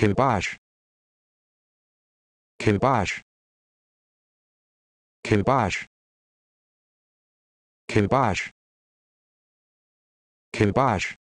kibosh kibosh kibosh kibosh kibosh